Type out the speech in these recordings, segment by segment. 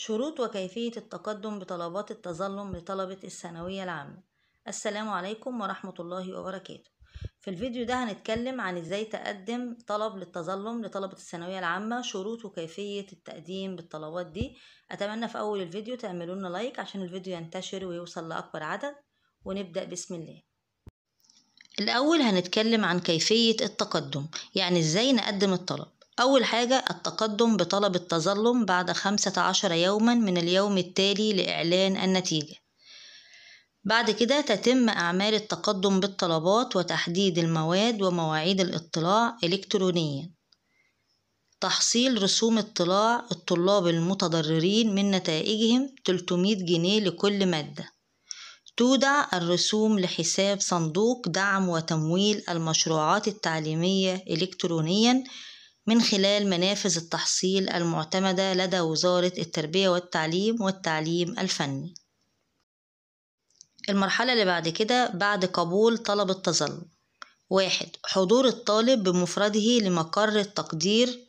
شروط وكيفية التقدم بطلبات التظلم لطلبة الثانوية العامة السلام عليكم ورحمة الله وبركاته في الفيديو ده هنتكلم عن ازاي تقدم طلب للتظلم لطلبة الثانوية العامة شروط وكيفية التقديم بالطلبات دي اتمنى في اول الفيديو تعملوا لنا لايك عشان الفيديو ينتشر ويوصل لاكبر عدد ونبدأ بسم الله الاول هنتكلم عن كيفية التقدم يعني ازاي نقدم الطلب أول حاجة التقدم بطلب التظلم بعد خمسة عشر يوما من اليوم التالي لإعلان النتيجة بعد كده تتم أعمال التقدم بالطلبات وتحديد المواد ومواعيد الاطلاع إلكترونيا تحصيل رسوم اطلاع الطلاب المتضررين من نتائجهم 300 جنيه لكل مادة تودع الرسوم لحساب صندوق دعم وتمويل المشروعات التعليمية إلكترونيًا من خلال منافذ التحصيل المعتمدة لدى وزارة التربية والتعليم والتعليم الفني المرحلة اللي بعد كده بعد قبول طلب التظلم واحد حضور الطالب بمفرده لمقر التقدير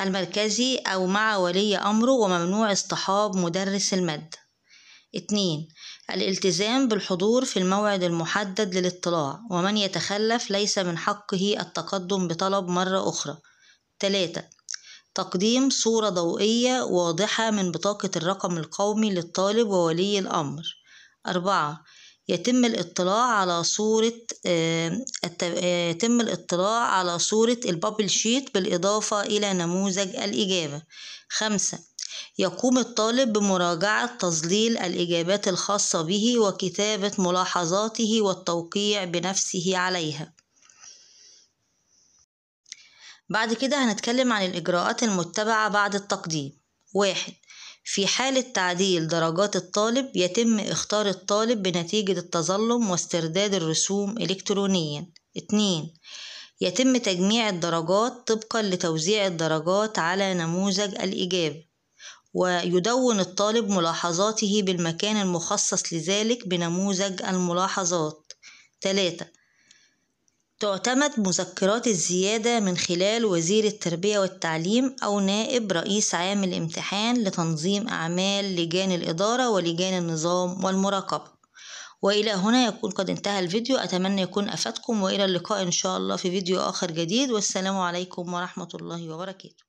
المركزي أو مع ولي أمره وممنوع اصطحاب مدرس المادة اتنين الالتزام بالحضور في الموعد المحدد للاطلاع ومن يتخلف ليس من حقه التقدم بطلب مرة أخرى تلاتة تقديم صورة ضوئية واضحة من بطاقة الرقم القومي للطالب وولي الأمر أربعة يتم الاطلاع على صورة آه، آه، يتم الاطلاع على صورة البابل شيت بالإضافة إلى نموذج الإجابة خمسة يقوم الطالب بمراجعة تظليل الإجابات الخاصة به وكتابة ملاحظاته والتوقيع بنفسه عليها بعد كده هنتكلم عن الإجراءات المتبعة بعد التقديم واحد في حالة تعديل درجات الطالب يتم اختار الطالب بنتيجة التظلم واسترداد الرسوم إلكترونيا اتنين يتم تجميع الدرجات طبقا لتوزيع الدرجات على نموذج الإجابة ويدون الطالب ملاحظاته بالمكان المخصص لذلك بنموذج الملاحظات ثلاثة تعتمد مذكرات الزيادة من خلال وزير التربية والتعليم أو نائب رئيس عام الامتحان لتنظيم أعمال لجان الإدارة ولجان النظام والمراقبة وإلى هنا يكون قد انتهى الفيديو أتمنى يكون أفادكم وإلى اللقاء إن شاء الله في فيديو آخر جديد والسلام عليكم ورحمة الله وبركاته